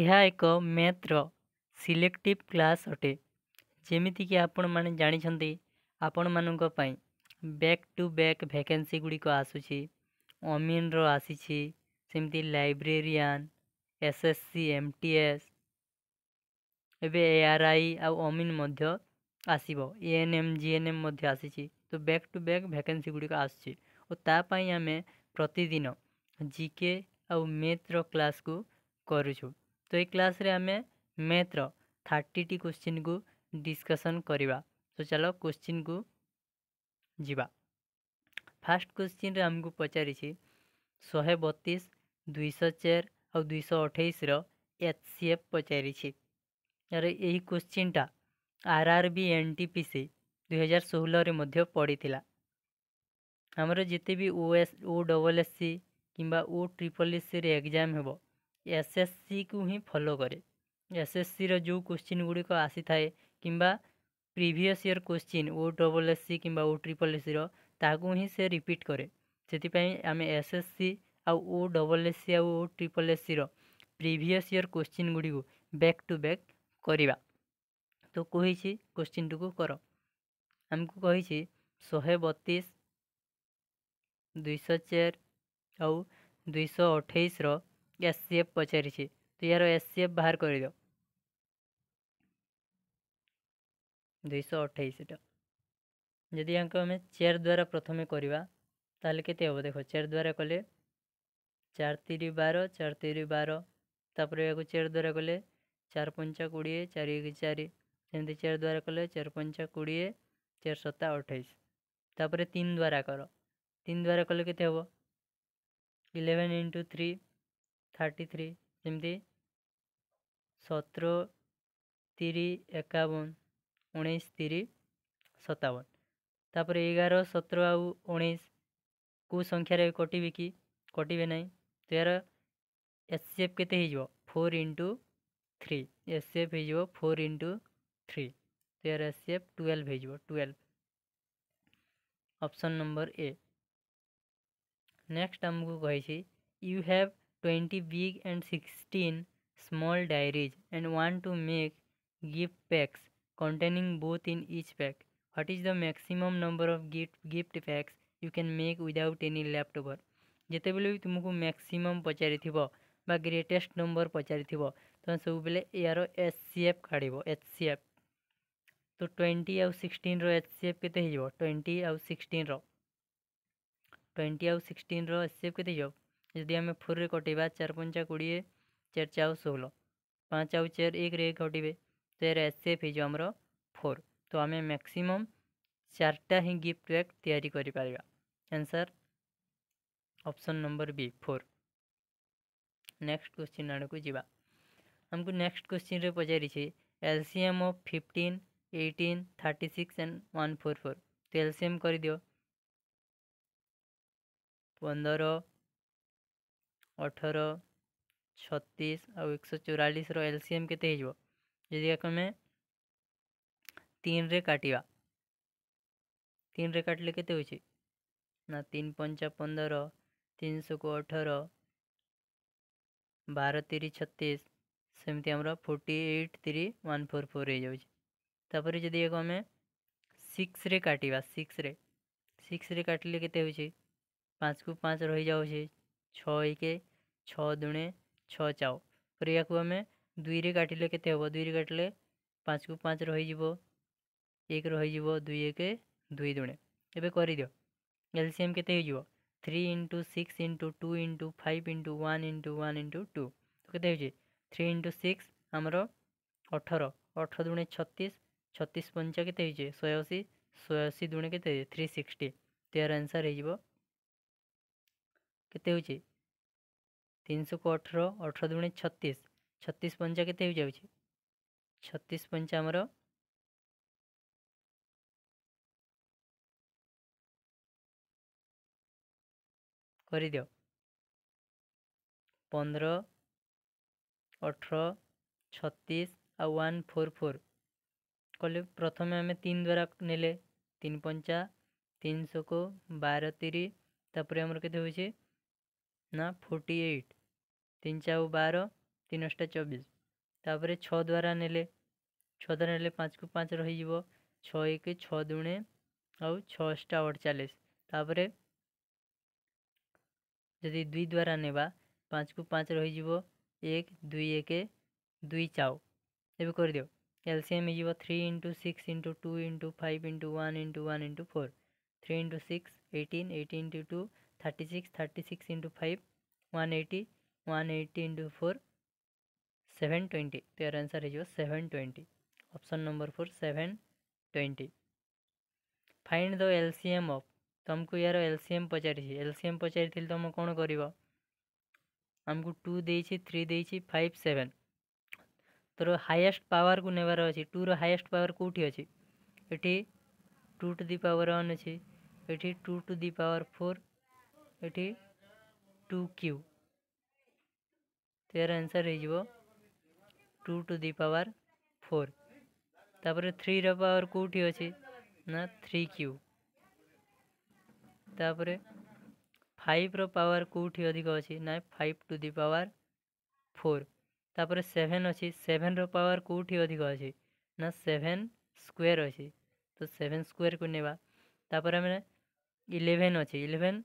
ଏହା ଏକ ମ୍ୟାଥ୍ର selective class ଅଟେ ଯେମିତିକି ଆପଣମାନେ ଜାଣିଛନ୍ତି ଆପଣମାନଙ୍କ ପାଇଁ ବ୍ୟାକ୍ ଟୁ ବ୍ୟାକ୍ ଭ୍ୟାକେନ୍ସି ଗୁଡ଼ିକ ଆସୁଛି ଅମିନ୍ର ଆସିଛି ସେମିତି librarian S S C M T S ଏବେ ଏ ଆର୍ ଆଇ ଆଉ ଅମିନ୍ ମଧ୍ୟ ଆସିବ A N M G N M ମଧ୍ୟ ଆସିଛି ତ ବ୍ୟାକ୍ ଟୁ ବ୍ୟାକ୍ ଭ୍ୟାକେନ୍ସି ଗୁଡ଼ିକ ଆସୁଛି ଓ ତା ପାଇଁ ଆମେ ପ୍ରତିଦିନ ଜି କେ ଆଉ ମ୍ୟାଥ୍ର କ୍ଲାସ୍କୁ କରୁଛୁ ସୋ ଏଇ କ୍ଲାସ୍ରେ ଆମେ ମ୍ୟାଥ୍ର ଥାର୍ଟିଟି କୋଶ୍ଚିନ୍କୁ ଡିସ୍କସନ୍ କରିବା ସୋ ଚାଲ କୋଶ୍ଚିନ୍କୁ ଯିବା ଫାର୍ଷ୍ଟ କୋଶ୍ଚିନ୍ରେ ଆମକୁ ପଚାରିଛି ଶହେ ବତିଶ ଦୁଇଶହ ଚାରି ଆଉ ଦୁଇଶହ ଅଠେଇଶର ଏଚ୍ ସି ଏଫ୍ ପଚାରିଛି ଆରେ ଏହି କୋଶ୍ଚିନ୍ଟା R R B N T P C ଦୁଇହଜାର ଷୋହଳରେ ମଧ୍ୟ ପଡ଼ିଥିଲା ଆମର ଯେତେ ବି O S O double S C କିମ୍ବା ଓ ଟ୍ରିପଲ୍ ଏସ୍ସିରେ ଏକ୍ଜାମ୍ ହେବ ଏସ୍ଏସ୍ସିକୁ ହିଁ ଫଲୋ କରେ ଏସ୍ଏସ୍ସିର ଯେଉଁ କୋଶ୍ଚିନ୍ ଗୁଡ଼ିକ ଆସିଥାଏ କିମ୍ବା previous year question O double S C କିମ୍ବା ଓ ଟ୍ରିପଲ୍ ଏସ୍ସିର ତାହାକୁ ହିଁ ସେ ରିପିଟ୍ କରେ ସେଥିପାଇଁ ଆମେ ଏସ୍ଏସ୍ସି ଆଉ ଓ ଡବଲ୍ ଏସ୍ ସି ଆଉ ଓ ଟ୍ରିପଲ୍ ଏସ୍ସିର ପ୍ରିଭିୟସ୍ ଇୟର୍ କୋଶ୍ଚିନ୍ ଗୁଡ଼ିକୁ ବ୍ୟାକ୍ ଟୁ ବ୍ୟାକ୍ କରିବା ତ କହିଛି କୋଶ୍ଚିନ୍ଟିକୁ କର ଆମକୁ କହିଛି ଶହେ ବତିଶ ଦୁଇଶହ ଚାରି ଆଉ ଦୁଇଶହ ଅଠେଇଶର ଏସ୍ ସି ଏଫ୍ ପଚାରିଛି ତ ଏହାର ଏସ୍ ସି ଏଫ୍ ବାହାର କରିଦିଅ ଦୁଇଶହ ଅଠେଇଶଟା ଯଦି ଏହାକୁ ଆମେ ଚେୟାର ଦ୍ୱାରା ପ୍ରଥମେ କରିବା ତାହେଲେ କେତେ ହେବ ଦେଖ ଚେୟାର ଦ୍ୱାରା କଲେ ଚାରି ତିରି ବାର ଚାରି ତିରି ବାର ତାପରେ ଏହାକୁ ଚେୟାର ଦ୍ୱାରା କଲେ ଚାରି ପଞ୍ଚା କୋଡ଼ିଏ ଚାରି ଏକ ଚାରି ସେମିତି ଚେୟାର ଦ୍ୱାରା କଲେ ଚାରି ପଞ୍ଚା କୋଡ଼ିଏ ଚାରି ସତା ଅଠେଇଶ ତାପରେ ତିନି ଦ୍ୱାରା କର ତିନି ଦ୍ୱାରା କଲେ କେତେ ହେବ eleven into three thirty three जमती सतर तीरी एकावन उन्नीस तीरी सतावन तापर एगार सतर आईस को संख्यार कटे कि कटबे ना तो यार एस सी एफ के four into three S C F हो फोर इंटु थ्री तो यार एस सी एफ टुवेल्व होल्व अपसन नंबर ए नेक्स्ट आमको कही यू हाव twenty big and sixteen small diaries and want to make gift packs containing both in each pack. What is the maximum number of gift gift packs you can make without any leftover? ଯେତେବେଳେ ବି ତୁମକୁ maximum ପଚାରିଥିବ ବା greatest number ପଚାରିଥିବ ତୁମେ ସବୁବେଳେ ଏହାର H C F କାଢ଼ିବ H C F ତ twenty ଆଉ ସିକ୍ସଟିନ୍ର ଏଚ୍ ସି ଏଫ୍ କେତେ ହେଇଯିବ ଟ୍ୱେଣ୍ଟି ଆଉ ସିକ୍ସଟିନ୍ର ଟ୍ୱେଣ୍ଟି ଆଉ ସିକ୍ସଟିନ୍ର ଏଚ୍ ସି ଏଫ୍ କେତେ ହେଇଯିବ जदि आम फोर में कटे चार पंचा कोड़े चार चार षोह पाँच आउ चार एक रे कटे तो यार एसे फिज आमर फोर तो आम मैक्सीम चारा ही गिफ्ट बैग तैयारी करपर answer option number B four next question आड़क जामको नेक्स्ट क्वेश्चन में पचारिचे LCM of fifteen eighteen thirty six and one four four तो एलसीएम करदि पंदर अठर छतीस आ एक सौ चौरास रलसीयम के जी आपको तीन रे तीन काटले के ना तीन पंचा पंदर तीन सौ को अठर बार तीर छतीस सेमती आम forty eight three one four four हो जाए जदि या सिक्स काटा सिक्स सिक्स काटले के पाँच को पाँच रही जाऊँ छे छुणे छ चाओ पर या आम दुईरे काटिले के दुई काटिले पाँच को पाँच रही एक रही दुई एक दुई दुणे एवं करदि एलसीएम के three into six into two into five into one into one into two तो के थ्री इंटु सिक्स आमर अठर अठर दुणे छतीस छत्तीस पंचा के शहे अशी शहे अशी दुणे के थ्री सिक्सटी तेरह तो आंसर हो କେତେ ହେଉଛି ତିନିଶହକୁ ଅଠର ଅଠର ଦୁଇ ଛତିଶ ଛତିଶ ପଞ୍ଚା କେତେ ହୋଇଯାଉଛି ଛତିଶ ପଞ୍ଚା ଆମର କରିଦିଅ ପନ୍ଦର ଅଠର ଛତିଶ ଆଉ ୱାନ୍ ଫୋର୍ ଫୋର୍ କଲେ ପ୍ରଥମେ ଆମେ ତିନି ଦ୍ୱାରା ନେଲେ ତିନି ପଞ୍ଚା ତିନିଶହକୁ ବାର ତିରି ତାପରେ ଆମର କେତେ ହେଉଛି ना फोर्टी एट तीन चाऊ बार तीन अष्टा चौबीस तापर छ द्वारा ने छा द्वारा ने पाँच को पाँच रही छ एक छ दुणे आउ अड़चाश तापर जदि दुई द्वारा नेवा पाँच को पाँच रही एक दुई एक दुई चाओ एवं करदे एलसीएम हो three into six into two into five into one into one into four three into six eighteen eighteen into two thirty six thirty six into five one eighty one eighty into four seven twenty तो यार answer हो seven twenty option number four seven twenty find the LCM of तुमको यार LCM पचारि LCM पचारि तो तुम कौन कर two दे थ्री दे फाइव सेवेन तोर हाएस्ट पावर को नेबार अच्छे टूर हाएस्ट पावर कौटी अच्छी ये two to the power one अच्छे ये two to the power four two cube तेरा आंसर हो two to the power four तापर थ्री रवर कौटी अच्छे ना थ्री क्यू तापर फाइव रवर कौट अधिक अच्छी ना five to the power four ताप सेभेन अच्छी सेभेन रवर कौटी अधिक अच्छे ना सेभेन स्क्वेर अच्छी तो सेभेन स्क्वेर को नेवा तापर आम इलेवेन अच्छे इलेवेन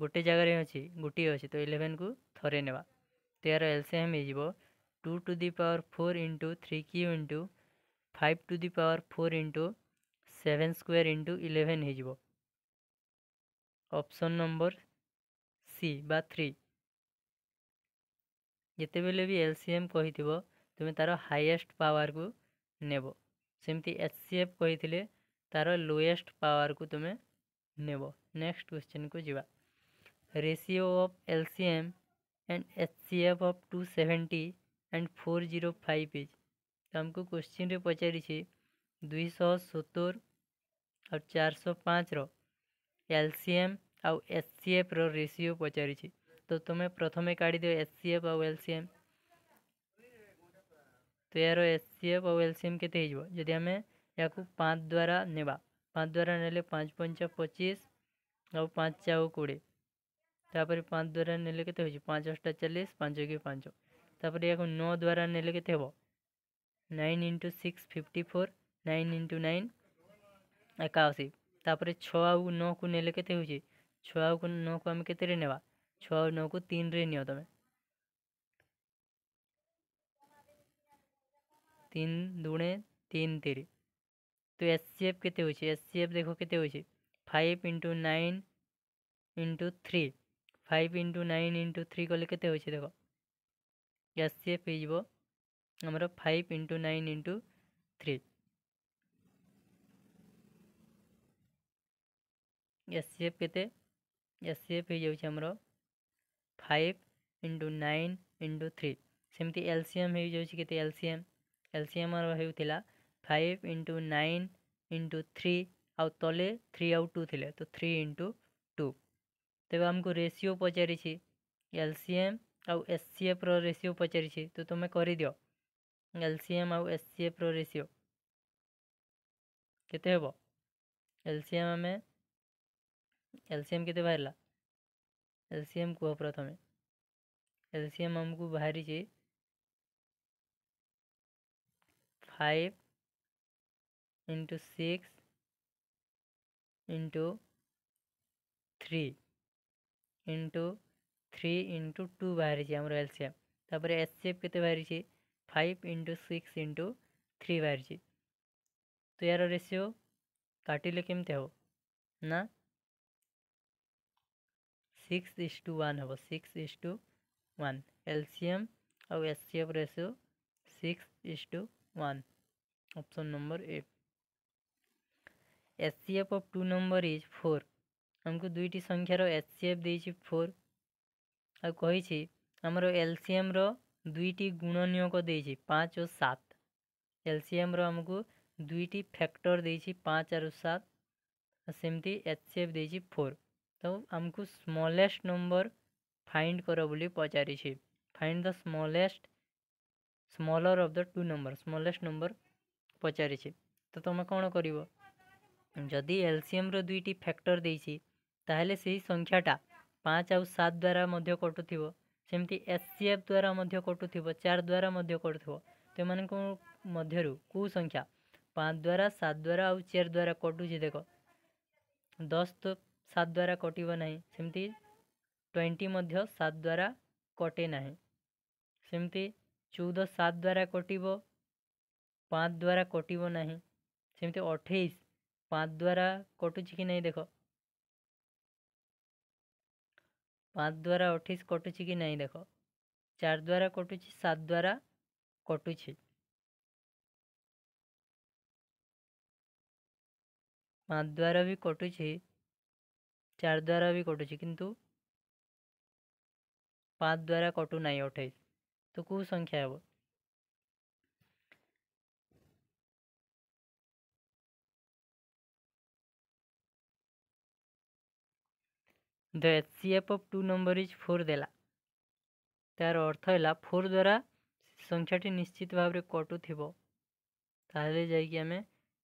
ଗୋଟେ ଜାଗାରେ ଅଛି ଗୋଟିଏ ଅଛି ତ ଇଲେଭେନ୍କୁ ଥରେ ନେବା ତ ଏହାର ଏଲ୍ସିଏମ୍ ହେଇଯିବ two to the power four into three cube into five to the power four into seven square into eleven ହେଇଯିବ ଅପସନ୍ ନମ୍ବର ସି ବା ଥ୍ରୀ ଯେତେବେଳେ ବି ଏଲ୍ସିଏମ୍ କହିଥିବ ତୁମେ ତା'ର ହାଇଏଷ୍ଟ ପାୱାରକୁ ନେବ ସେମିତି ଏଚ୍ ସି ଏଫ୍ କହିଥିଲେ ତା'ର ଲୋଏଷ୍ଟ ପାୱାରକୁ ତୁମେ ନେବ ନେକ୍ସଟ କ୍ୱେଶ୍ଚିନ୍କୁ ଯିବା ratio of M and F of two seventy and four zero five is तो हमको क्वेश्चन पचारि दुईश सतुर आ चार सौ पाँच रलसीएम आउ एच सी एफ रेसीओ पचारि तो तुम्हें प्रथम काढ़ी दियो एच सी एफ आउ एम तो यार एच सी एफ आउ एम के जदि आम या पाँच द्वारा ने पाँच द्वारा ने पाँच पंच पचीस आँच पाँच कोड़े तापर पाँच द्वारा ने के पाँच अठा चालीस पाँच कि पाँच तापर या नौ द्वारा ने के nine into six fifty four nine into nine एकाशी तापर छः आउ नौ को ने के छः आउ नौ को आम के ना छः आउ नौ को तीन रे नि तुम तीन दुणे तीन तेरी तो एस सी एफ के एस सी एफ देख के five into nine into three five into nine into three কলে কেতে হয়েছে দেখো এসসিএফ হয়ে যাব আমার five into nine into three SCF C F हो five into nine into three सेमती एलसीएम हो जाते एलसीएम एलसीएम होता five into nine into three आउ तले थ्री आउ टू थे तो थ्री इंटू तेब आमको रेसीओ पचार एलसीएम आउ एस सी एफ रेसीओ पचार तो तुम्हें कर दि एलसीएम आउ एस सी एफ रेसीओ के एलसीएम आम एलसीएम के बाहर एलसीएम कह प्रथम एलसीएम आमको बाहरी five into six into three into three into two বাহারি আমার এলসিএফ তাপরে এসসিএফ কেতে বাহারি five into six into three বাহারি তো এর রেসিও কাটিলে কেমতি হব না সিক্স ইস টু ওয়ান হব six is two one LCM ଆଉ S C F ratio six is two one option number A S C F of two number is four ଆମକୁ ଦୁଇଟି ସଂଖ୍ୟାର ଏଚସିଏଫ୍ ଦେଇଛି ଫୋର୍ ଆଉ କହିଛି ଆମର ଏଲ୍ସିଏମ୍ର ଦୁଇଟି ଗୁଣନୀୟକ ଦେଇଛି ପାଞ୍ଚ ଓ ସାତ ଏଲ୍ସିଏମ୍ର ଆମକୁ ଦୁଇଟି ଫ୍ୟାକ୍ଟର ଦେଇଛି ପାଞ୍ଚ ଆରୁ ସାତ ସେମିତି ଏଚସିଏଫ୍ ଦେଇଛି ଫୋର୍ ତ ଆମକୁ ସ୍ମଲେଷ୍ଟ ନମ୍ବର ଫାଇଣ୍ଡ କର ବୋଲି ପଚାରିଛି find the smallest smaller of the two number smallest number ପଚାରିଛି ତ ତୁମେ କ'ଣ କରିବ ଯଦି ଏଲ୍ସିଏମ୍ର ଦୁଇଟି ଫ୍ୟାକ୍ଟର ଦେଇଛି ताहले से ही संख्याटा पाँच आउ सात द्वारा कटु थी सेमती एस सी एफ द्वारा कटु थ चार द्वारा कटु थो तो मध्य को संख्या पाँच द्वारा सात द्वारा आ चार द्वारा कटुच देख दस तो सात द्वारा कटिव ना सेमती ट्वेंटी सात द्वारा कटे ना सेमती चौदह सात द्वारा कटिव पाँच द्वारा कटिव ना सेमती अठाई पाँच द्वारा कटुच कि नहीं देखो পাঁচ দ্বারা অঠেইশ কটুছি কি ନାହିଁ ଦେଖ ଚାରି ଦ୍ୱାରା କଟୁଛି ସାତ ଦ୍ୱାରା କଟୁଛି ପାଞ୍ଚ ଦ୍ୱାରା ବି କଟୁଛି ଚାରି ଦ୍ୱାରା ବି କଟୁଛି କିନ୍ତୁ ପାଞ୍ଚ ଦ୍ୱାରା କଟୁନାହିଁ ଅଠେଇଶ ତ କେଉଁ ସଂଖ୍ୟା ହେବ the HCF of two number is four দেলা তার অর্থ হল ফোর দ্বারা সংখ্যাটি নিশ্চিত ভাবে কটু থিব তাহলে যাইকি আমি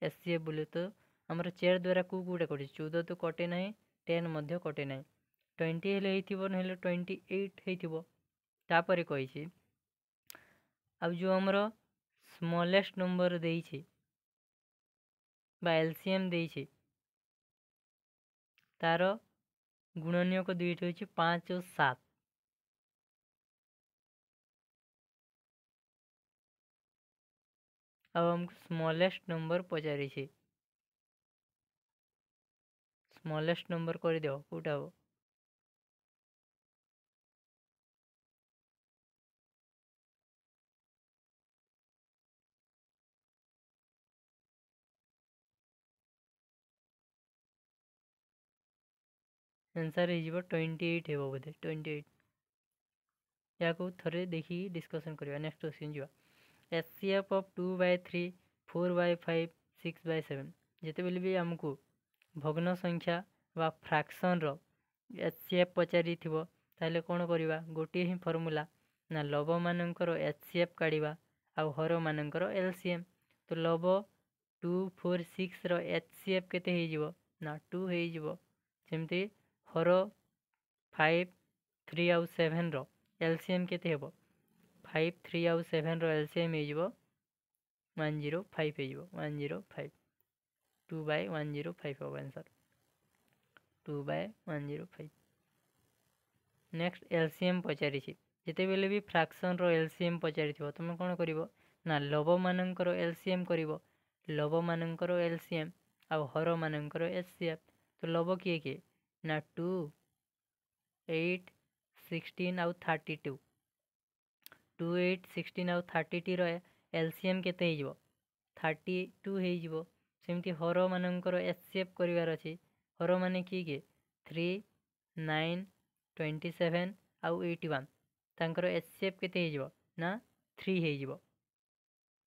এচসিএফ বলু তো আমার চেয়ার দ্বারা কু কোটা কটিছে চৌদ তো কটে না টেন মধ্য কটে না টোয়েন্টি হলে হয়েথিব নহলে টোয়েন্টি এইট হয়েথিব তাপরে কইছি ଆଉ ଯେଉଁ ଆମର ସ୍ମଲେଷ୍ଟ ନମ୍ବର ଦେଇଛି ବା ଏଲ୍ ସି ଏମ୍ ଦେଇଛି ତା'ର ଗୁଣନୀୟକ ଦୁଇଟି ହେଉଛି ପାଞ୍ଚ ଓ ସାତ ଆଉ ଆମକୁ ସ୍ମଲେଷ୍ଟ ନମ୍ବର ପଚାରିଛି ସ୍ମଲେଷ୍ଟ ନମ୍ବର କରିଦିଅ କେଉଁଟା ହେବ आंसर हो ट्वेंटी एट हो बोधे ट्वेंटी एट यहाँ थे देख डिस्कसन करवा नेक्स्ट क्वेश्चन जी ACF of two by three four by five six by seven जिते बिल भी आमको भग्न संख्या व फ्राक्शन रचसीएफ पचार कौन करवा गोटे ही फर्मूला ना लव मान एचसीएफ काढ़ आर मान एलसीएम तो लव टू फोर सिक्स रचसीएफ के टू हो जमती ଫୋର ଫାଇଭ୍ ଥ୍ରୀ ଆଉ ସେଭେନର ଏଲସିଏମ୍ କେତେ ହେବ ଫାଇଭ୍ ଥ୍ରୀ ଆଉ ସେଭେନର ଏଲସିଏମ୍ ହେଇଯିବ ୱାନ୍ ଜିରୋ ଫାଇଭ୍ ହେଇଯିବ one zero five two by one zero five ହେବ answer two by one zero five next LCM ପଚାରିଛି ଯେତେବେଳେ ବି ଫ୍ରାକ୍ସନର ଏଲସିଏମ୍ ପଚାରିଥିବ ତୁମେ କ'ଣ କରିବ ନା ଲବମାନଙ୍କର ଏଲସିଏମ୍ କରିବ ଲବମାନଙ୍କର ଏଲସିଏମ୍ ଆଉ ହରମାନଙ୍କର ଏଲସିଏମ୍ ତ ଲବ କିଏ କିଏ now 2 8 16 और 32 टू 8 16 और 32 ର एलसीएम केते ହେଇଯିବ 32 ହେଇଯିବ ସେମିତି ହର ମାନଙ୍କର ଏଚସିଏଫ୍ କରିବାର ଅଛି ହର ମାନେ थ्री नाइन ट्वेंटी सेवेन आउ एट्टी वन तर एच सी एफ के ना थ्री हो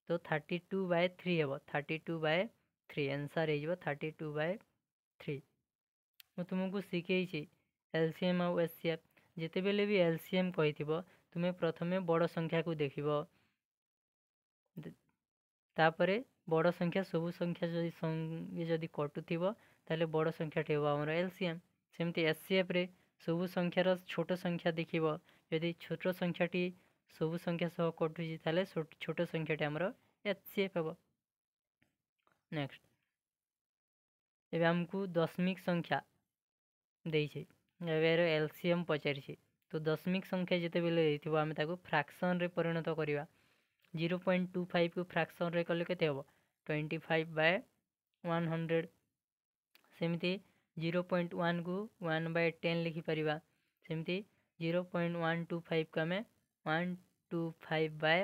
तो थर्टी टू बाय थ्री हे thirty two by three answer हो थर्टी टू बाय थ्री मु तुमको शिखे एल सी एम आस सी एफ जिते बेले भी एल सी एम कही तुम्हें प्रथम बड़ संख्या को देख तापर बड़ संख्या सब संख्या जदि कटु थे बड़ संख्या हमारे एल सी एम सेमती एस सी एफ्रे सब संख्यार छोट संख्या देख यदि छोट संख्या सब संख्या सह कटुची तेल छोट संख्याटी आम एच सी एफ हे नेक्स्ट आमको दशमिक संख्या ଦେଇଛି ଏହାର ଏଲ୍ସିୟମ୍ ପଚାରିଛି ତ ଦଶମିକ ସଂଖ୍ୟା ଯେତେବେଳେ ଦେଇଥିବ ଆମେ ତାକୁ ଫ୍ରାକ୍ସନ୍ରେ ପରିଣତ କରିବା ଜିରୋ ପଏଣ୍ଟ ଟୁ ଫାଇଭ୍କୁ ଫ୍ରାକ୍ସନ୍ରେ କଲେ କେତେ ହେବ twenty five by one hundred ସେମିତି ଜିରୋ ପଏଣ୍ଟ ୱାନ୍କୁ ୱାନ୍ ବାଏ ଟେନ୍ ଲେଖିପାରିବା ସେମିତି ଜିରୋ ପଏଣ୍ଟ ୱାନ୍ ଟୁ ଫାଇଭ୍କୁ ଆମେ one two five by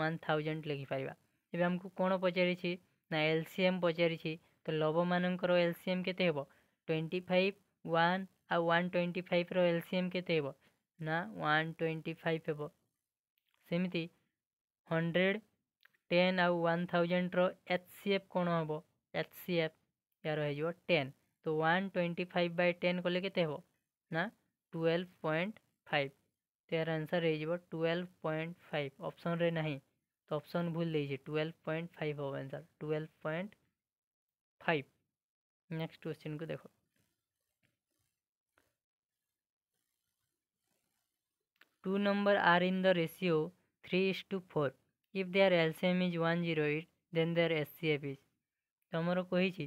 one thousand ଲେଖିପାରିବା ଏବେ ଆମକୁ କ'ଣ ପଚାରିଛି ନା ଏଲ୍ସିଏମ୍ ପଚାରିଛି ତ ଲବମାନଙ୍କର ଏଲ୍ସିଏମ୍ କେତେ ହେବ ଟ୍ୱେଣ୍ଟି ଫାଇଭ୍ वन आ वन ट्वेंटी फाइव रलसीयम के ना वन ट्वेंटी फाइव हेब सेमती हंड्रेड टेन आउ वन थाउजेंड रच सी एफ कौन हम एच सी एफ यार हो टेन तो one twenty five by ten कले के हे ना ट्वेल्व पॉइंट फाइव तो यार answer twelve point five option ना तो अप्सन भूल दे ट्वेल्व पॉइंट फाइव हम answer twelve point five next question को देखो two number are in the ratio 3 is to 4 if their LCM is 108 then their SCF is ତମର କହିଛି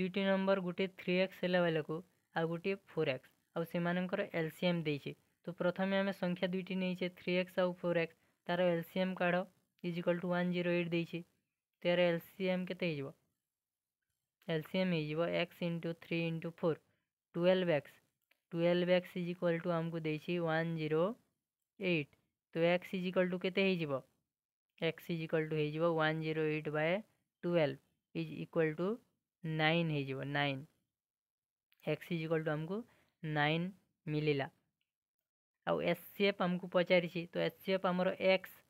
ଦୁଇଟି ନମ୍ବର ଗୋଟିଏ ଥ୍ରୀ ଏକ୍ସ ହେଲା ବେଳକୁ ଆଉ ଗୋଟିଏ ଫୋର୍ ଏକ୍ସ ଆଉ ସେମାନଙ୍କର ଏଲ୍ ସି ଏମ୍ ଦେଇଛି ତ ପ୍ରଥମେ ଆମେ ସଂଖ୍ୟା ଦୁଇଟି ନେଇଛେ ଥ୍ରୀ ଏକ୍ସ ଆଉ ଫୋର୍ ଏକ୍ସ ତା'ର ଏଲ୍ ସି ଏମ୍ କାଢ଼ is equal to one zero eight ଦେଇଛି ତା'ର ଏଲ୍ ସି ଏମ୍ କେତେ ହେଇଯିବ ଏଲ୍ ସି ଏମ୍ ହେଇଯିବ x into three into four twelve x twelve x is equal to ଆମକୁ ଦେଇଛି ୱାନ୍ ଜିରୋ एट तो एक्स इजिकल टू के एक्स इजिकल टू हो zero eight by twelve is equal to nine हो nine x is equal to आमको nine मिलला आउ S C F आमको पचार तो एस सी एफ आमर एक्स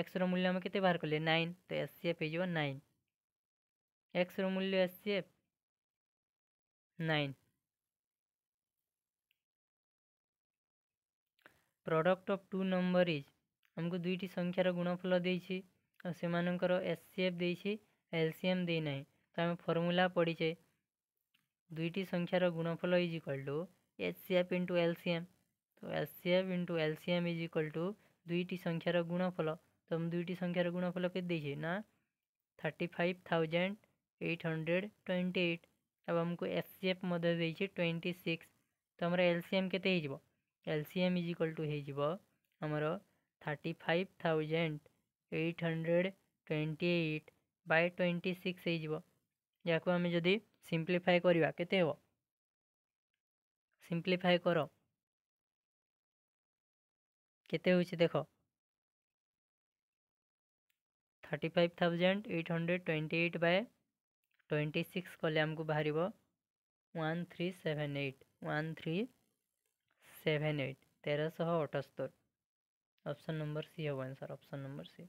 एक्स रूल्य आम के बाहर कले नाइन तो एस सी एफ हो नाइन एक्स रूल्य S C F nine product of two number is ଆମକୁ ଦୁଇଟି ସଂଖ୍ୟାର ଗୁଣଫଳ ଦେଇଛି ଆଉ ସେମାନଙ୍କର ଏସ୍ ସି ଏଫ୍ ଦେଇଛି ଏଲ୍ ସି ଏମ୍ ଦେଇନାହିଁ ତ ଆମେ ଫର୍ମୁଲା ପଢ଼ିଛେ ଦୁଇଟି ସଂଖ୍ୟାର ଗୁଣଫଳ is equal to H C F into L C M ତ H C F into L C M is equal to ଦୁଇଟି ସଂଖ୍ୟାର ଗୁଣଫଳ ତ ମୁଁ ଦୁଇଟି ସଂଖ୍ୟାର ଗୁଣଫଳ କେତେ ଦେଇଛି ନା thirty five thousand eight hundred twenty eight ଆଉ ଆମକୁ ଏଚ୍ ସି ଏଫ୍ ମଧ୍ୟ ଦେଇଛି ଟ୍ୱେଣ୍ଟି ସିକ୍ସ ତ ଆମର ଏଲ୍ ସି ଏମ୍ କେତେ ହେଇଯିବ एलसीएम इज इक्वल टू होमर thirty five thousand eight hundred twenty eight by twenty six होकु आम जदि सिंप्लीफाए कर सिंप्लीफाए कर के देख thirty five thousand eight hundred twenty eight by twenty six कले आमको बाहर one three seven eight one three seven eight तेरह सौ अठहत्तर ऑप्शन नंबर सी हम answer option number C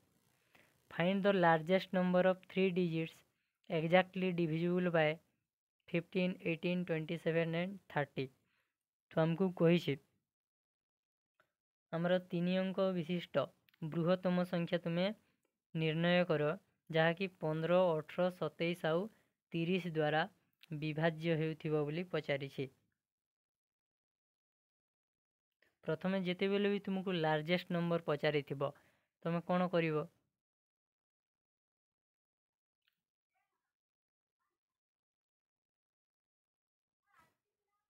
find the largest number of three digits exactly divisible by fifteen eighteen twenty seven and thirty तो हमको कही आमर तीन अंक विशिष्ट बृहत्तम संख्या तुम्हें निर्णय कर जहाँकि ପନ୍ଦର ଅଠର ସତେଇଶ ଆଉ ତିରିଶ ଦ୍ୱାରା ବିଭାଜ୍ୟ ହେଉଥିବ ବୋଲି ପ୍ରଥମେ ଯେତେବେଳେ ବି ତୁମକୁ ଲାର୍ଜେଷ୍ଟ ନମ୍ବର ପଚାରିଥିବ ତୁମେ କ'ଣ କରିବ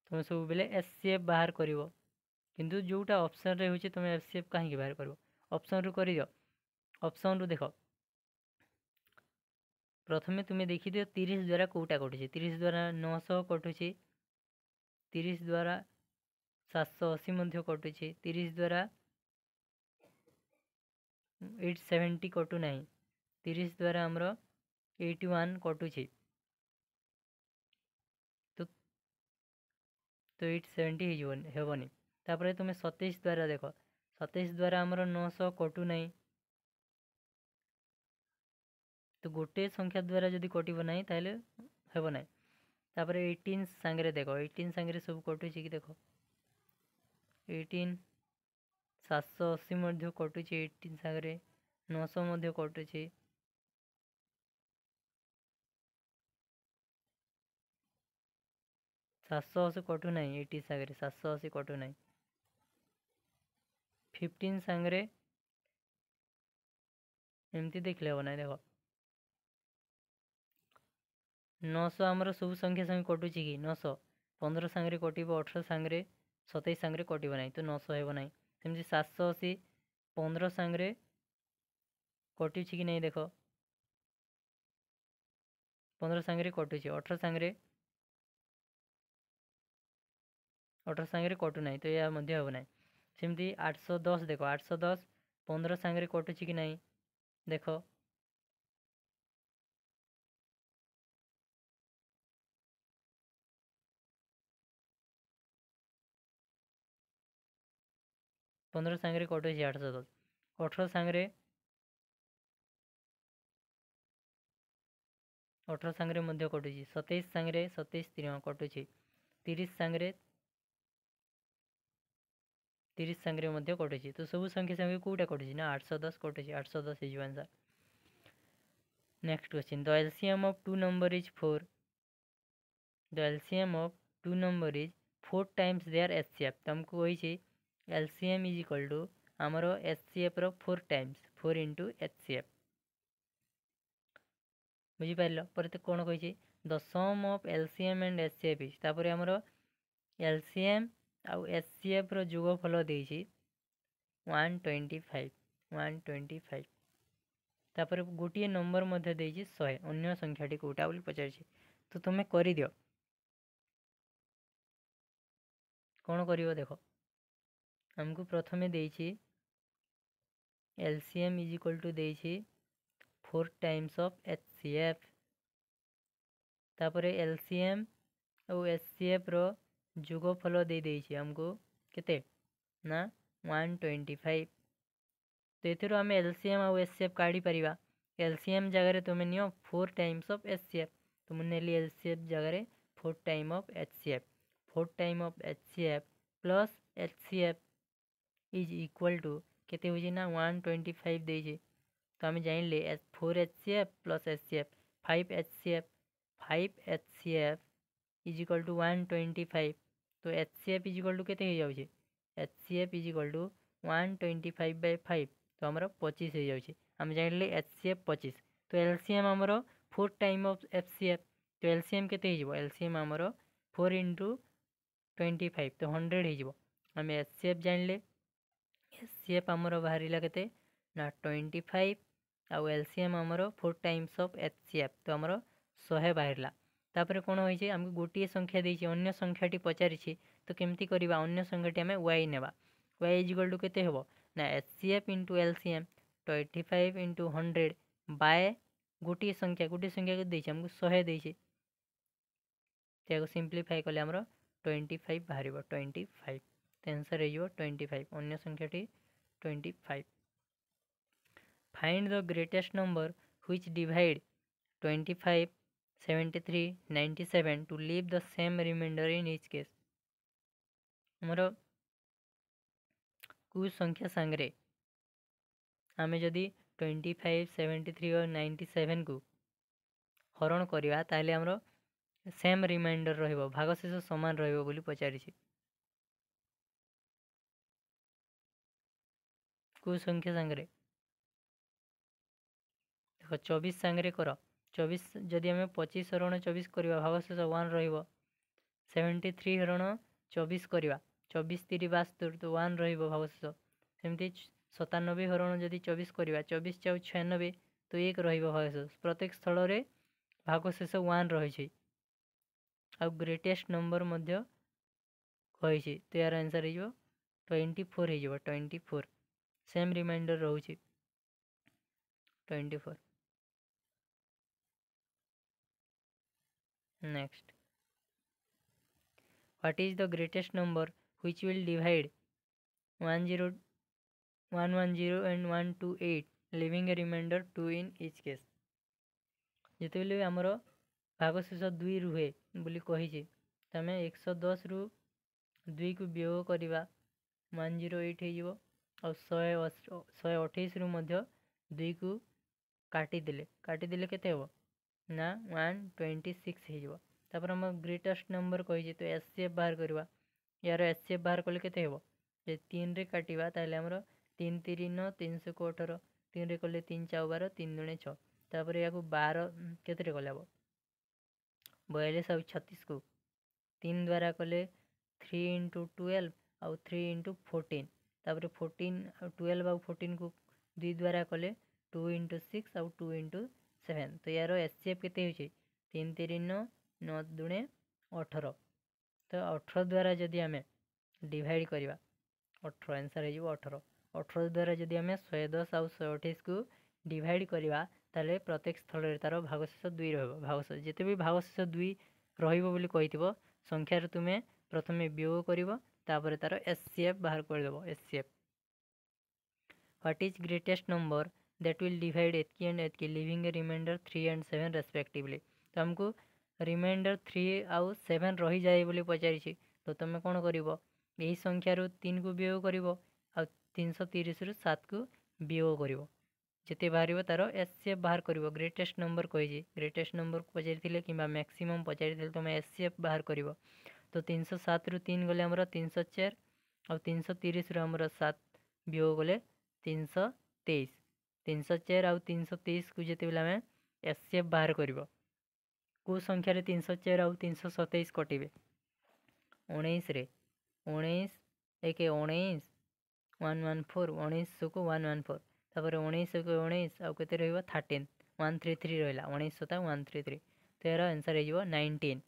ତୁମେ ସବୁବେଳେ ଏସ୍ ସି ଏଫ୍ ବାହାର କରିବ କିନ୍ତୁ ଯେଉଁଟା ଅପସନ୍ରେ ହେଉଛି ତୁମେ ଏସ୍ ସି ଏଫ୍ କାହିଁକି ବାହାର କରିବ ଅପସନ୍ରୁ କରିଦିଅ ଅପସନ୍ରୁ ଦେଖ ପ୍ରଥମେ ତୁମେ ଦେଖିଦିଅ ତିରିଶ ଦ୍ୱାରା କେଉଁଟା କଟୁଛି ତିରିଶ ଦ୍ୱାରା ନଅଶହ କଟୁଛି ତିରିଶ ଦ୍ୱାରା ସାତଶହ ଅଶୀ ମଧ୍ୟ କଟୁଛି ତିରିଶ ଦ୍ୱାରା ଏଇଟ୍ ସେଭେଣ୍ଟି କଟୁ ନାହିଁ ତିରିଶ ଦ୍ୱାରା ଆମର ଏଇଟି ୱାନ୍ କଟୁଛି ତ ଏଇଟ୍ ସେଭେଣ୍ଟି ହେଇଯିବ ହେବନି ତାପରେ ତୁମେ ସତେଇଶ ଦ୍ୱାରା ଦେଖ ସତେଇଶ ଦ୍ୱାରା ଆମର ନଅଶହ କଟୁ ନାହିଁ ତ ଗୋଟେ ସଂଖ୍ୟା ଦ୍ୱାରା ଯଦି କଟିବ ନାହିଁ ତାହେଲେ ହେବ ନାହିଁ ତାପରେ ଏଇଟିନ୍ ସାଙ୍ଗରେ ଦେଖ ଏଇଟିନ୍ ସାଙ୍ଗରେ ସବୁ କଟୁଛି କି ଦେଖ ଏଇଟିନ୍ ସାତଶହ ଅଶୀ ମଧ୍ୟ କଟୁଛି ଏଇଟିନ୍ ସାଙ୍ଗରେ ନଅଶହ ମଧ୍ୟ କଟୁଛି ସାତଶହ ଅଶୀ କଟୁ ନାହିଁ ଏଇଟିନ୍ ସାଙ୍ଗରେ ସାତଶହ ଅଶୀ କଟୁ ନାହିଁ ଫିଫ୍ଟିନ୍ ସାଙ୍ଗରେ ଏମିତି ଦେଖିଲେ ହେବ ନାହିଁ ଦେଖ ନଅଶହ ଆମର ସବୁ ସଂଖ୍ୟା ସଂଖ୍ୟା କଟୁଛି କି ନଅଶହ ପନ୍ଦର ସାଙ୍ଗରେ କଟିବ ଅଠର ସାଙ୍ଗରେ ସତେଇଶ ସାଙ୍ଗରେ କଟିବ ନାହିଁ ତ ନଅଶହ ହେବ ନାହିଁ ସେମିତି ସାତଶହ ଅଶୀ ପନ୍ଦର ସାଙ୍ଗରେ କଟୁଛି କି ନାହିଁ ଦେଖ ପନ୍ଦର ସାଙ୍ଗରେ କଟୁଛି ଅଠର ସାଙ୍ଗରେ ଅଠର ସାଙ୍ଗରେ କଟୁନାହିଁ ତ ଏହା ମଧ୍ୟ ହେବ ନାହିଁ ସେମିତି ଆଠଶହ ଦଶ ଦେଖ ଆଠଶହ ଦଶ ପନ୍ଦର ସାଙ୍ଗରେ କଟୁଛି କି ନାହିଁ ଦେଖ ପନ୍ଦର ସାଙ୍ଗରେ କଟୁଛି ଆଠଶହ ଦଶ ଅଠର ସାଙ୍ଗରେ ଅଠର ସାଙ୍ଗରେ ମଧ୍ୟ କଟୁଛି ସତେଇଶ ସାଙ୍ଗରେ ସତେଇଶ ତିରିଶ କଟୁଛି ତିରିଶ ସାଙ୍ଗରେ ତିରିଶ ସାଙ୍ଗରେ ମଧ୍ୟ କଟୁଛି ତ ସବୁ ସଂଖ୍ୟା ସାଙ୍ଗେ କେଉଁଟା କଟୁଛି ନା ଆଠଶହ ଦଶ କଟୁଛି ଆଠଶହ ଦଶ ହେଇଯିବ answer next question the LCM of two number is four the LCM of two number is four times their H C F ତୁମକୁ କହିଛି एलसीएम इज इक्वल टू आमर एच सी एफ रोर times four into H C F बुझिपार पर कौन कही दशम of LCM and H C F तापर आमर एलसीएम आउ एच सी एफ रुग फल देसी one twenty five one twenty five तापर गोटे नंबर मध्य शहे अन्य संख्याटी कौटा बोली पचार तो तुम्हें करदि कौन कर देखो आमको प्रथम देसीएम is equal to the four times of H C F तापर L C M H C F रुगफल आमको के ना वन ट्वेंटी फाइव तो ये आम एल सी एम आउ एस सी एफ काढ़ी पार एल सी एम जगार तुम्हें नि four times of H C F तुम नेली एल सी एफ जगार four time of H C F four time of H C F plus H C F is equal to के ना one twenty five देचे तो आम जान जानले four H C F plus H C F five H C F five H C F is equal to one twenty five तो H C F is equal to के H C F is equal to one twenty five by five तो आम पचीस हो जाए आम ली H C F पचीस तो एल सी एम आमर four time of F C F तो एलसीएम के एम आमर फोर इंटु ट्वेंटी फाइव तो हंड्रेड होमें एच सी एफ जान जानले एसीएफ आमर बाहर के ट्वेंटी फाइव आउ एलसीएम आमर फोर टाइम्स अफ एफ तो आमर शहे बाहर तापर कौन हो गोटे संख्या देखिए अगर संख्याटी पचारि तो कमी करवा अगर संख्याटी आम वाई ने वाई इजिकल टू के ना H C F into L C M twenty five into hundred by गोटे संख्या गोटे संख्या देखिए आमको शहे देसी सिंप्लीफाई कले आम ट्वेंटी फाइव बाहर ट्वेंटी फाइव तो आंसर है यो ट्वेंटी फाइव अन्य संख्या twenty five find the greatest number which divide twenty five seventy three ninety seven to leave the same remainder in each case मोर कु संख्या सांगे आम जदि ट्वेंटी फाइव सेवेन्टी थ्री और नाइंटी सेवेन को हरण करवा तेल आमर सेम रिमाइंडर रोग भागशेष सामान रोली पचारि କେଉଁ ସଂଖ୍ୟା ସାଙ୍ଗରେ ଦେଖ ଚବିଶ ସାଙ୍ଗରେ କର ଚବିଶ ଯଦି ଆମେ ପଚିଶ ହରଣ ଚବିଶ କରିବା ଭାବଶେଷ ୱାନ୍ ରହିବ ସେଭେଣ୍ଟି ଥ୍ରୀ ହରଣ ଚବିଶ କରିବା ଚବିଶ ତିରି ବାସ୍ତୋର ତ ୱାନ୍ ରହିବ ଭାବଶେଷ ସେମିତି ସତାନବେ ହରଣ ଯଦି ଚବିଶ କରିବା ଚବିଶ ଚାଉ ଛୟାନବେ ତ ଏକ ରହିବ ଭାବଶେଷ ପ୍ରତ୍ୟେକ ସ୍ଥଳରେ ଭାଗଶେଷ ୱାନ୍ ରହିଛି ଆଉ ଗ୍ରେଟେଷ୍ଟ ନମ୍ବର ମଧ୍ୟ କହିଛି ତ ଏହାର ଆନ୍ସର୍ ହେଇଯିବ ଟ୍ୱେଣ୍ଟି ଫୋର୍ ହେଇଯିବ ଟ୍ୱେଣ୍ଟି ଫୋର୍ सेम रिमाइंडर रोचे twenty four next what is the greatest number which will divide 10 110 and 128 leaving a remainder 2 in each case ଯେତେବେଳେ ଆମର ଭାଗଶେଷ ଦୁଇ ରୁହେ ବୋଲି କହିଛି ତ ଆମେ ଏକଶହ ଦଶରୁ ଦୁଇକୁ ବିୟୋଗ କରିବା ୱାନ୍ ଜିରୋ ଏଇଟ୍ ହେଇଯିବ ଆଉ ଶହେ ଶହେ ଅଠେଇଶରୁ ମଧ୍ୟ ଦୁଇକୁ କାଟିଦେଲେ କାଟିଦେଲେ କେତେ ହେବ ନା ୱାନ୍ ଟ୍ୱେଣ୍ଟି ସିକ୍ସ ହେଇଯିବ ତାପରେ ଆମ ଗ୍ରେଟେଷ୍ଟ ନମ୍ବର କହିଛି ତ ଏସ୍ ସି ଏଫ୍ ବାହାର କରିବା ୟାର ଏସ୍ ସି ଏଫ୍ ବାହାର କଲେ କେତେ ହେବ ଯଦି ତିନିରେ କାଟିବା ତାହେଲେ ଆମର ତିନି ତିନି ନଅ ତିନିଶହ କୁ ଅଠର ତିନିରେ କଲେ ତିନି ଚାଉ ବାର ତିନି ଜଣେ ଛଅ ତାପରେ ଏହାକୁ ବାର କେତେରେ କଲେ ହେବ ବୟାଳିଶ ଆଉ ଛତିଶକୁ ତିନି ଦ୍ୱାରା କଲେ ଥ୍ରୀ ଇଣ୍ଟୁ ଟୁଏଲ୍ଭ ଆଉ ଥ୍ରୀ ଇଣ୍ଟୁ ଫୋର୍ଟିନ୍ ତାପରେ ଫୋର୍ଟିନ୍ ଆଉ ଟୁଏଲ୍ଭ ଆଉ ଫୋର୍ଟିନ୍କୁ ଦୁଇ ଦ୍ୱାରା କଲେ ଟୁ ଇଣ୍ଟୁ ସିକ୍ସ ଆଉ ଟୁ ଇଣ୍ଟୁ ସେଭେନ୍ ତ ୟାର ଏସ୍ ସି ଏଫ୍ କେତେ ହେଉଛି ତିନି ତିନି ନଅ ନଅ ଦୁଣେ ଅଠର ତ ଅଠର ଦ୍ୱାରା ଯଦି ଆମେ ଡିଭାଇଡ଼ କରିବା ଅଠର ଆନ୍ସର୍ ହେଇଯିବ ଅଠର ଅଠର ଦ୍ୱାରା ଯଦି ଆମେ ଶହେ ଦଶ ଆଉ ଶହେ ଅଠେଇଶକୁ ଡିଭାଇଡ଼ କରିବା ତାହେଲେ ପ୍ରତ୍ୟେକ ସ୍ଥଳରେ ତା'ର ଭାଗଶେଷ ଦୁଇ ରହିବ ଭାଗଶେଷ ଯେତେ ବି ଭାଗଶେଷ ଦୁଇ ରହିବ ବୋଲି କହିଥିବ ସଂଖ୍ୟାରୁ ତୁମେ ପ୍ରଥମେ ବିୟୋଗ କରିବ तापर तार एस सी एफ बाहर करदेव S C F what is greatest number that will divide H की एंड एच की leaving a remainder three and seven respectively तो आमको रिमाइंडर थ्री आउ सेवेन रही जाए बोली पचार तो तुम कौन कर यही संख्यार तीन को वियोग कर तीन सौ तीस रु सात को वियोग कर जिते बाहर तार एस सी एफ बाहर कर ग्रेटेस्ट नंबर कही ग्रेटेस्ट नंबर को पचारि कि मैक्सीम पचारे तुम एस सी एफ बाहर कर तो तीन सौ सात रु तीन गले आमर तीन सौ चार ଆଉ ତିନିଶହ ତିରିଶରୁ ଆମର ସାତ ବିୟୋଗ ଗଲେ ତିନିଶହ ତେଇଶ ତିନିଶହ ଚାରି ଆଉ ତିନିଶହ ତେଇଶକୁ ଯେତେବେଳେ ଆମେ ଏସ୍ ସି ଏଫ୍ ବାହାର କରିବ କେଉଁ ସଂଖ୍ୟାରେ ତିନିଶହ ଚାରି ଆଉ ତିନିଶହ ସତେଇଶ କଟିବେ ଉଣେଇଶରେ ଉଣେଇଶ ଏକ ଉଣେଇଶ ୱାନ୍ ୱାନ୍ ଫୋର୍ ଉଣେଇଶକୁ ୱାନ୍ ୱାନ୍ ଫୋର୍ ତାପରେ ଉଣେଇଶକୁ ଉଣେଇଶ ଆଉ କେତେ ରହିବ ଥାର୍ଟିନ୍ ୱାନ୍ ଥ୍ରୀ ଥ୍ରୀ ରହିଲା ଉଣେଇଶ ସତା ୱାନ୍ ଥ୍ରୀ ଥ୍ରୀ ତ ଏହାର ଆନ୍ସର୍ ହେଇଯିବ ନାଇଣ୍ଟିନ୍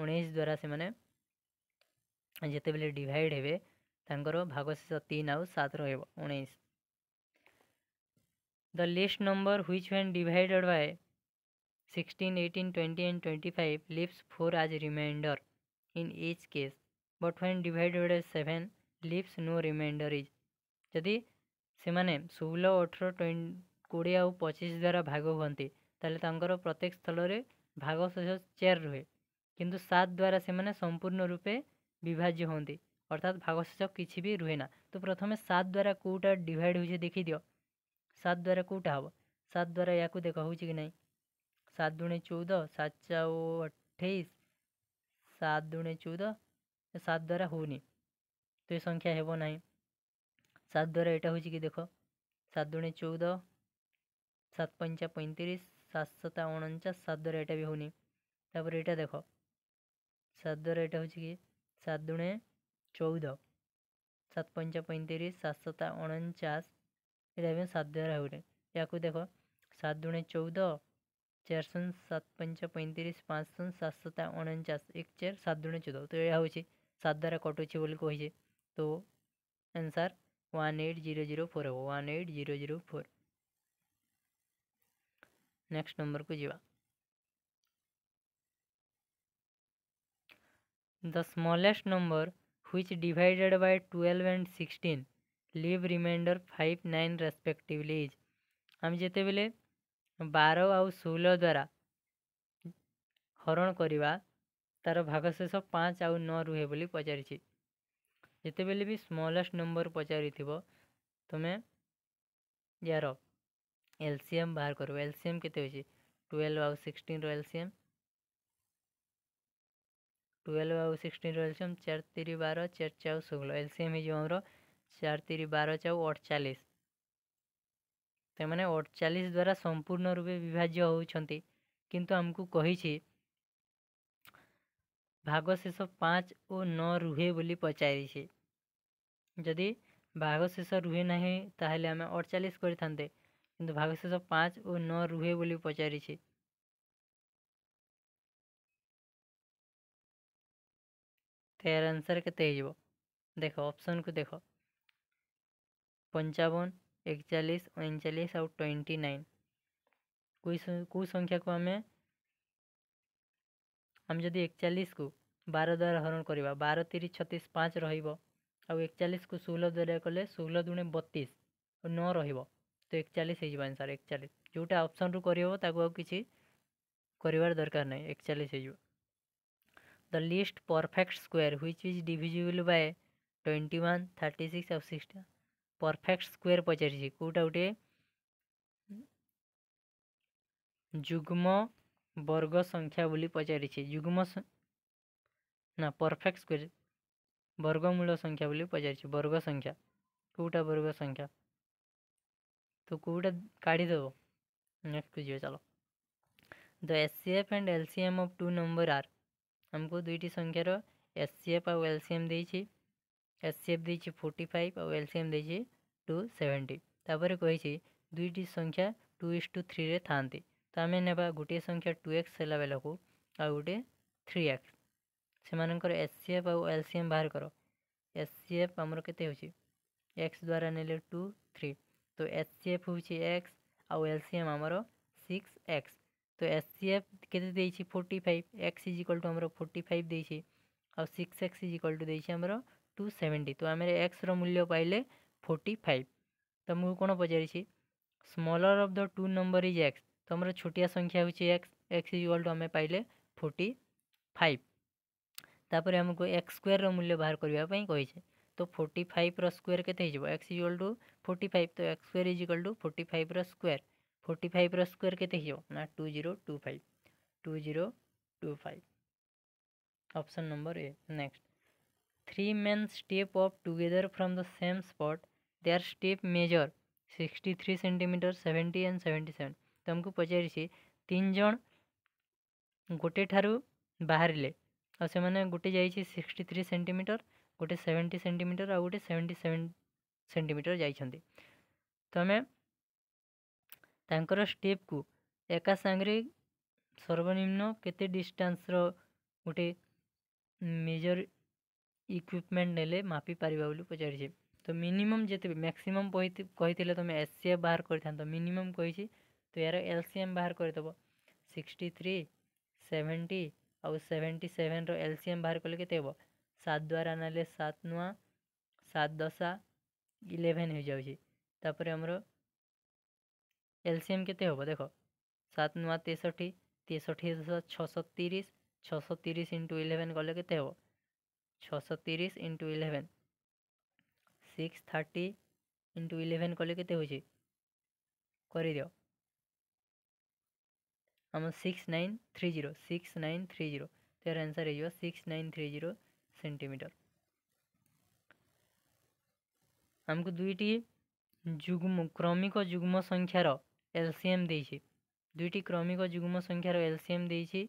ଉଣେଇଶ ଦ୍ୱାରା ସେମାନେ ଯେତେବେଳେ ଡିଭାଇଡ଼ ହେବେ ତାଙ୍କର ଭାଗଶେଷ ତିନି ଆଉ ସାତ ରହିବ ଉଣେଇଶ the least number which when divided by sixteen eighteen twenty and twenty five leaves four as remainder in each case but when divided by seven leaves no remainder is ଯଦି ସେମାନେ ଷୋହଳ ଅଠର କୋଡ଼ିଏ ଆଉ ପଚିଶ ଦ୍ୱାରା ଭାଗ ହୁଅନ୍ତି ତାହେଲେ ତାଙ୍କର ପ୍ରତ୍ୟେକ ସ୍ଥଳରେ ଭାଗ ଶେଷ ଚେୟାର ରୁହେ କିନ୍ତୁ ସାତ ଦ୍ୱାରା ସେମାନେ ସମ୍ପୂର୍ଣ୍ଣ ରୂପେ विभाज्य हूँ अर्थात भागसूचक किसी भी रुहेना तो प्रथम सात द्वारा कौटा डिड हो देखी दि सात द्वारा कौटा हे सात द्वारा या देख हो कि ना सात दुणे चौदह सात चाओ अठाईस सात दुणे चौदह सात द्वारा हो तो संख्या हे ना सात द्वारा यहाँ हो देख सात दुणे चौदह सात पंचा पैंतीस सात सता अणचास सात द्वारा यहाँ भी होनी तापर यहाँ देख सात द्वारा यहाँ हो सात दुणे चौदह सात पंच पैंतीस सात सता अणचास ये साध्यार हो या देख सात दुणे चौदह चार शून सात पंच पैंतीस पाँच शून सात सता अणचास एक चार सात दुणे चौदह तो यह हूँ सात द्वारा कटुचे कही तो answer one eight zero zero four हे one eight zero zero four next number को जीवा The smallest number which divided by 12 and 16 leave remainder 5 9 respectively is আমি যেতেবেলে বার আউ ষোল দ্বারা হরণ କରିବା তার ভাগশেষ ପାଞ୍ଚ ଆଉ ନଅ ରୁହେ ବୋଲି ପଚାରିଛି ଯେତେବେଳେ ବି ସ୍ମଲେଷ୍ଟ ନମ୍ବର ପଚାରିଥିବ ତୁମେ ୟାର ଏଲ୍ସିଏମ୍ ବାହାର କରିବ ଏଲ୍ସିଏମ୍ କେତେ ହେଉଛି ଟୁଏଲ୍ଭ ଆଉ ସିକ୍ସଟିନ୍ର ଏଲ୍ସିଏମ୍ ट्वेल्व आउ सिक्सटीन एलसीयम चार तीन बार चार चाउ षोल एलसीयम हो चार तीरी बार चाउ अड़चाश तो मैंने अड़चाश द्वारा संपूर्ण रूपे विभाज्य होती आमको कही भाग शेष पाँच और न रुहे बोली पचारि जदि भाग शेष रुहे ना तो आम अड़चाश करते कि भाग शेष पाँच और न रुहे बोली पचारि तो आंसर के देख ऑप्शन को देख पंचावन एकचालीस उनचालीस आउ ट्वेंटी नाइन कौ संख्या को आम आम जदि एकचालीस को बार द्वारा हरण करवा बार तीस छतीस पाँच रकचालीस को षोल द्वारा कले षोल दुणे बतीस नौ तो रो तो एकचालीस हो आंसर एकचालीस जोटा अपसन रु करहब कि कर दरकार ना एकचालीस हो the least perfect square which is divisible by twenty one thirty six आउ सिक्स परफेक्ट स्क्वेयर पचार कौटा गोटे जुग्म वर्ग संख्या बोली पचार जुग्म ना परफेक्ट स्क्वेयर वर्गमूल संख्या बोली पचार वर्ग संख्या कौटा वर्ग संख्या तो कौटा काढ़ीद नेक्स्ट को चलो the S C F and L C M of two number are ଆମକୁ ଦୁଇଟି ସଂଖ୍ୟାର ଏସ୍ସିଏଫ୍ ଆଉ ଏଲ୍ସିଏମ୍ ଦେଇଛି ଏସ୍ସିଏଫ୍ ଦେଇଛି ଫୋର୍ଟି ଫାଇଭ୍ ଆଉ ଏଲ୍ସିଏମ୍ ଦେଇଛି ଟୁ ସେଭେଣ୍ଟି ତାପରେ କହିଛି ଦୁଇଟି ସଂଖ୍ୟା ଟୁ ଇସ୍ ଟୁ ଥ୍ରୀରେ ଥାଆନ୍ତି ତ ଆମେ ନେବା ଗୋଟିଏ ସଂଖ୍ୟା ଟୁ ଏକ୍ସ ହେଲା ବେଳକୁ ଆଉ ଗୋଟିଏ ଥ୍ରୀ ଏକ୍ସ ସେମାନଙ୍କର ଏସ୍ସିଏଫ୍ ଆଉ ଏଲ୍ସିଏମ୍ ବାହାର କର ଏସ୍ସିଏଫ୍ ଆମର କେତେ ହେଉଛି ଏକ୍ସ ଦ୍ୱାରା ନେଲେ ଟୁ ଥ୍ରୀ ତ ଏସ୍ସିଏଫ୍ ହେଉଛି ଏକ୍ସ ଆଉ ଏଲ୍ସିଏମ୍ ଆମର ସିକ୍ସ ଏକ୍ସ तो एस सी एफ के एचसीएफ केते दैछि 45 x हमरा 45 दैछि आ 6x दैछि टू सेवेन्टी तो हमरे x रो मूल्य पाइले 45 तो मु कोन पजारिछि smaller of the two number is x तो हमरा छोटिया संख्या होछि एक्स x इक्वल टू आम पाइले फाइव तापर आमको एक्स स्क्वायर रो मूल्य बाहर करबा पई कहिछे तो 45 रो स्क्वायर केते हिजबो x इक्वल टू 45 तो x square is equal to 45 रो स्क्वायर फोर्टी फाइव रोयर के two zero two five two zero two five option number A next three men step off together from the same spot they are step measure sixty three centimetre seventy and seventy seven तुमको तो पचारिज गोटे ठारू बाहर और गोटे जा sixty three centimetre गोटे सेवेन्टी सेमिटर आ गए सेवेन्टी सेवेन सेन्टीमिटर जामें ତାଙ୍କର ଷ୍ଟେପ୍କୁ ଏକା ସାଙ୍ଗରେ ସର୍ବନିମ୍ନ କେତେ ଡିଷ୍ଟାନ୍ସର ଗୋଟେ ମେଜର୍ ଇକ୍ୱିପମେଣ୍ଟ ନେଲେ ମାପି ପାରିବା ବୋଲି ପଚାରିଛି ତ ମିନିମମ୍ ଯେତେ ମ୍ୟାକ୍ସିମମ୍ କହିଥିଲେ ତୁମେ ଏସ୍ ବାହାର କରିଥାନ୍ତ ମିନିମମ୍ କହିଛି ତ ଏହାର ଏଲ୍ ସି ଏମ୍ ବାହାର କରିଦେବ ସିକ୍ସଟି ଥ୍ରୀ ସେଭେଣ୍ଟି ଆଉ ସେଭେଣ୍ଟି ସେଭେନ୍ର ଏଲ୍ ସି ଏମ୍ ବାହାର କଲେ କେତେ ହେବ ସାତ ଦ୍ୱାରା ନେଲେ ସାତ ନୂଆ ସାତ ଦଶା ଇଲେଭେନ୍ ହୋଇଯାଉଛି ତାପରେ ଆମର एलसीएम केते होबो देखो सात नुआ तेसठी तेसठी छःश तीस छःश तीस इंटू इलेवेन कले के हे छःश तीस into eleven six thirty into eleven कले के हो दि आम six nine three zero six nine three zero तो यार आंसर हो six nine three zero centimetre आमको दुईटी যুগ্ম ক্রমিক যুগ্ম সংখ্যার ଏଲସିଏମ୍ ଦେଇଛି ଦୁଇଟି କ୍ରମିକ ଯୁଗ୍ମ ସଂଖ୍ୟାର ଏଲସିଏମ୍ ଦେଇଛି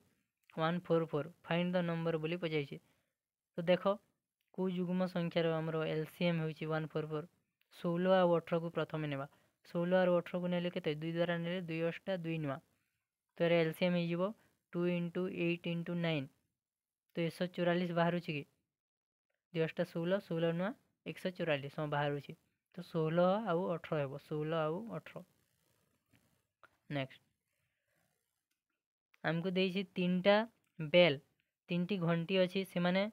one four four find the number ବୋଲି ପଚାରିଛି ତ ଦେଖ କେଉଁ ଯୁଗ୍ମ ସଂଖ୍ୟାର ଆମର ଏଲସିଏମ୍ ହେଉଛି ୱାନ୍ ଫୋର୍ ଫୋର୍ ଷୋହଳ ଆଉ ଅଠରକୁ ପ୍ରଥମେ ନେବା ଷୋହଳ ଆଉ ଅଠରକୁ ନେଲେ କେତେ ଦୁଇ ଦ୍ୱାରା ନେଲେ ଦୁଇ ଅଷ୍ଟା ଦୁଇ ନୂଆ ତ ଏହାର ଏଲସିଏମ୍ ହେଇଯିବ two into eight into nine ତ ଏକଶହ ଚଉରାଳିଶ ବାହାରୁଛି କି ଦୁଇ ଅଷ୍ଟା ଷୋହଳ ଷୋହଳ ନୂଆ ଏକଶହ ଚଉରାଳିଶ ହଁ ବାହାରୁଛି ତ ଷୋହଳ ଆଉ ଅଠର ହେବ ଷୋହଳ ଆଉ ଅଠର नेक्स्ट आमको देखिए तीन टा बेल तीन टी घंटी अच्छी से मैंने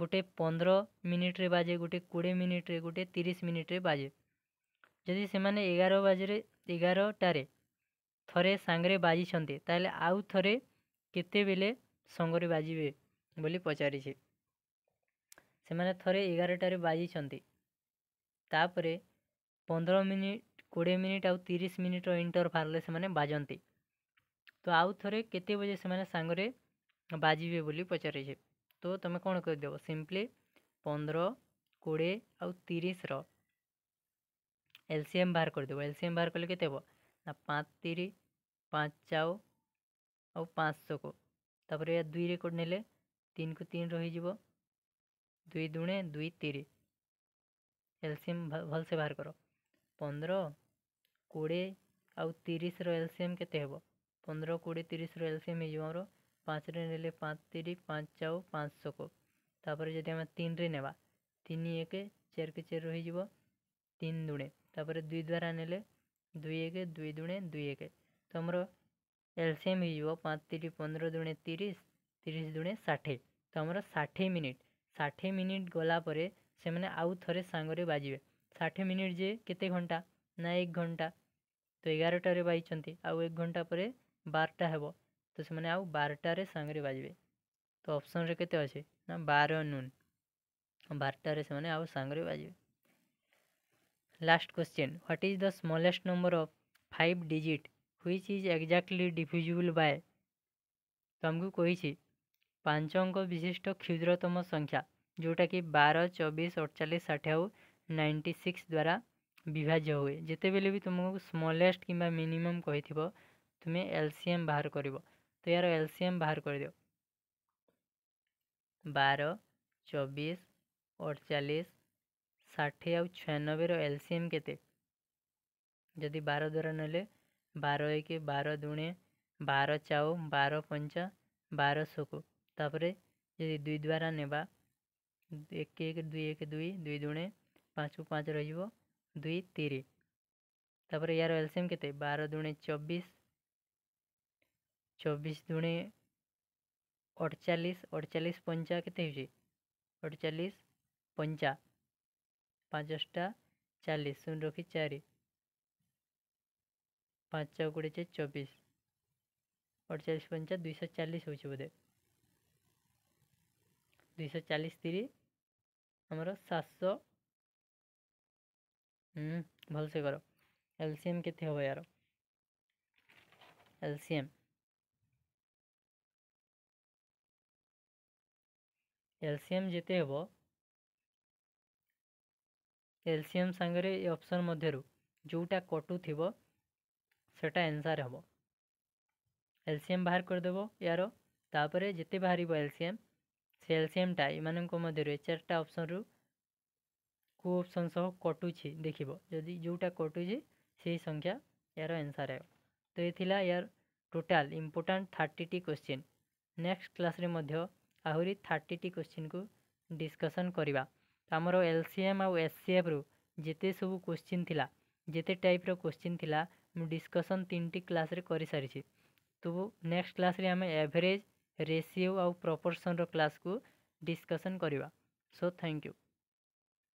गोटे पंद्रह मिनिट्रे बाजे गोटे कोड़े मिनिट्रे गोटे तीस मिनिट्रे बाजे ଯଦି ସେମାନେ ଏଗାର ବାଜରେ ଏଗାରଟାରେ ଥରେ ସାଙ୍ଗରେ ବାଜିଛନ୍ତି ତାହେଲେ ଆଉ ଥରେ କେତେବେଳେ ସଙ୍ଗରେ ବାଜିବେ ବୋଲି ପଚାରିଛି ସେମାନେ ଥରେ ଏଗାରଟାରେ ବାଜିଛନ୍ତି ତାପରେ ପନ୍ଦର ମିନିଟ୍ କୋଡ଼ିଏ ମିନିଟ୍ ଆଉ ତିରିଶ ମିନିଟ୍ର ଇଣ୍ଟରଭାଲ୍ରେ ସେମାନେ ବାଜନ୍ତି ତ ଆଉ ଥରେ କେତେ ବଜେ ସେମାନେ ସାଙ୍ଗରେ ବାଜିବେ ବୋଲି ପଚାରିଛେ ତ ତୁମେ କ'ଣ କରିଦେବ ସିମ୍ପଲି ପନ୍ଦର କୋଡ଼ିଏ ଆଉ ତିରିଶର ଏଲ୍ସିଏମ୍ ବାହାର କରିଦେବ ଏଲ୍ସିଏମ୍ ବାହାର କଲେ କେତେ ହେବ ନା ପାଞ୍ଚ ତିରି ପାଞ୍ଚ ଚାଉ ଆଉ ପାଞ୍ଚଶହକୁ ତାପରେ ଏହା ଦୁଇରେ କୋଡ଼ି ନେଲେ ତିନିକୁ ତିନି ରହିଯିବ ଦୁଇ ଦୁଣେ ଦୁଇ ତିରି ଏଲ୍ସିଏମ୍ ଭଲସେ ବାହାର କର ପନ୍ଦର କୋଡ଼ିଏ ଆଉ ତିରିଶର ଏଲ୍ସିଏମ୍ କେତେ ହେବ ପନ୍ଦର କୋଡ଼ିଏ ତିରିଶର ଏଲ୍ସିଏମ୍ ହେଇଯିବ ଆମର ପାଞ୍ଚରେ ନେଲେ ପାଞ୍ଚ ତିରି ପାଞ୍ଚ ଆଉ ପାଞ୍ଚ ଶକ ତାପରେ ଯଦି ଆମେ ତିନିରେ ନେବା ତିନି ଏକ ଚାରିକେ ଚାରି ରହିଯିବ ତିନି ଦୁଣେ ତାପରେ ଦୁଇ ଦ୍ୱାରା ନେଲେ ଦୁଇ ଏକ ଦୁଇ ଦୁଣେ ଦୁଇ ଏକ ତ ଆମର ଏଲ୍ସିଏମ୍ ହେଇଯିବ ପାଞ୍ଚ ତିରି ପନ୍ଦର ଦୁଣେ ତିରିଶ ତିରିଶ ଦୁଣେ ଷାଠିଏ ତ ଆମର ଷାଠିଏ ମିନିଟ୍ ଷାଠିଏ ମିନିଟ୍ ଗଲା ପରେ ସେମାନେ ଆଉ ଥରେ ସାଙ୍ଗରେ ବାଜିବେ ষাঠিଏ ମିନିଟ୍ ଯେ କେତେ ଘଣ୍ଟା ନା ଏକ ଘଣ୍ଟା ତ ଏଗାରଟାରେ ବାଜିଛନ୍ତି ଆଉ ଏକ ଘଣ୍ଟା ପରେ ବାରଟା ହେବ ତ ସେମାନେ ଆଉ ବାରଟାରେ ସାଙ୍ଗରେ ବାଜିବେ ତ ଅପସନ୍ରେ କେତେ ଅଛି ନା ବାର ନୁନ୍ ବାରଟାରେ ସେମାନେ ଆଉ ସାଙ୍ଗରେ ବାଜିବେ last question what is the smallest number of five digit which is exactly divisible by তো আমি কইছি পাঁচ অঙ্ক বিশিষ্ট ক্ষুদ্রতম সংখ্যা ଯେଉଁଟାକି ବାର ଚବିଶ ଅଠଚାଳିଶ ଷାଠିଏ ଆଉ नाइंटी सिक्स द्वारा विभाज्य हुए जिते बेले भी तुमको स्मलेस्ट कि मिनिमम कही थ तुम्हें एलसीएम बाहर कर तो यार एलसीएम बाहर कर दि बार चबीस अड़चाश षाठी आ छयानबे एलसीएम केदी बार द्वारा ना बार एक बार दुणे बार चाओ बार पंचा बार शोक तापर जी दुई द्वारा ने एक एक दुई एक दुई दुई दुणे पाँच पाँच रही दुई तीर तापर यार एलसीएम के बार दुणे चबीस चबीस दुणे अड़चालीस अड़चालीस पंचा के अड़चालीस पंचा पांचटा चालीस शून रखी चार पांच कोड़े चे चबीस अड़चालीस पंचा दुई चालीस हो बोधे दुईश चालीस तीर आमर सात सौ हम्म, से कर एलसीएम के हो यार एलसीएम एलसीएम जिते हे एलसीएम सांगे ये अप्सन मध्य जोटा कटु थिबो सेटा आंसर हबो एलसीएम बाहर कर यार तापर जिते बाहर एलसीएम से एलसीएम टाइम इमानन को मध्यरु चारटा रु କେଉଁ ଅପସନ୍ ସହ କଟୁଛି ଦେଖିବ ଯଦି ଯେଉଁଟା କଟୁଛି ସେଇ ସଂଖ୍ୟା ଏହାର ଆନ୍ସର୍ ହେବ ତ ଏ ଥିଲା ଏହାର total important thirty question next କ୍ଲାସ୍ରେ ମଧ୍ୟ ଆହୁରି ଥାର୍ଟିଟି କୋଶ୍ଚିନ୍କୁ ଡିସ୍କସନ୍ କରିବା ଆମର ଏଲ୍ ସି ଏମ୍ ଆଉ ଏସ୍ ସି ଏଫ୍ରୁ ଯେତେ ସବୁ କୋଶ୍ଚିନ୍ ଥିଲା ଯେତେ ଟାଇପ୍ର କୋଶ୍ଚିନ୍ ଥିଲା ମୁଁ ଡିସ୍କସନ୍ ତିନିଟି କ୍ଲାସ୍ରେ କରିସାରିଛି ତ ନେକ୍ସଟ କ୍ଲାସ୍ରେ ଆମେ ଏଭରେଜ୍ ରେସିଓ ଆଉ ପ୍ରପୋର୍ସନ୍ର କ୍ଲାସ୍କୁ ଡିସ୍କସନ୍ କରିବା ସୋ ଥ୍ୟାଙ୍କ ୟୁ